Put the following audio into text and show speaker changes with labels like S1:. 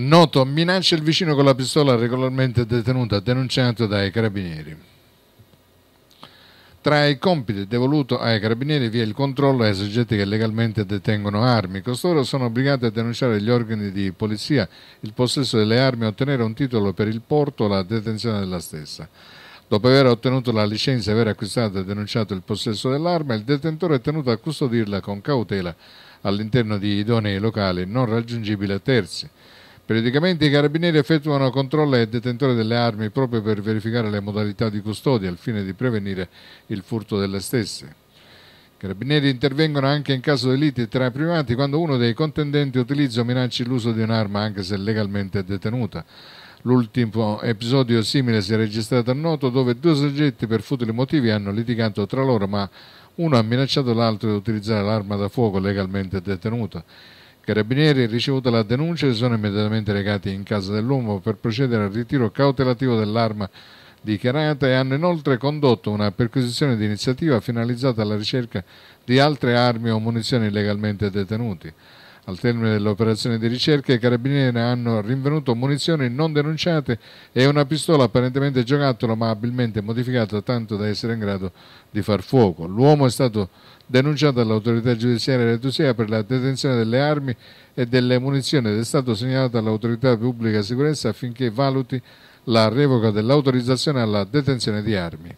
S1: Noto minaccia il vicino con la pistola regolarmente detenuta, denunciato dai carabinieri. Tra i compiti devoluto ai carabinieri vi è il controllo ai soggetti che legalmente detengono armi. Costoro sono obbligati a denunciare agli organi di polizia il possesso delle armi e ottenere un titolo per il porto o la detenzione della stessa. Dopo aver ottenuto la licenza e aver acquistato e denunciato il possesso dell'arma, il detentore è tenuto a custodirla con cautela all'interno di idonei locali non raggiungibili a terzi. Periodicamente i carabinieri effettuano controlli ai detentori delle armi proprio per verificare le modalità di custodia al fine di prevenire il furto delle stesse. I carabinieri intervengono anche in caso di liti tra i privati quando uno dei contendenti utilizza o minacci l'uso di un'arma anche se legalmente detenuta. L'ultimo episodio simile si è registrato a Noto dove due soggetti per futili motivi hanno litigato tra loro ma uno ha minacciato l'altro di utilizzare l'arma da fuoco legalmente detenuta. Carabinieri, ricevuta la denuncia, si sono immediatamente recati in casa dell'uomo per procedere al ritiro cautelativo dell'arma dichiarata e hanno inoltre condotto una perquisizione di iniziativa finalizzata alla ricerca di altre armi o munizioni illegalmente detenute. Al termine dell'operazione di ricerca i carabinieri hanno rinvenuto munizioni non denunciate e una pistola apparentemente giocattolo ma abilmente modificata tanto da essere in grado di far fuoco. L'uomo è stato denunciato all'autorità giudiziaria di Tusea per la detenzione delle armi e delle munizioni ed è stato segnalato all'autorità pubblica sicurezza affinché valuti la revoca dell'autorizzazione alla detenzione di armi.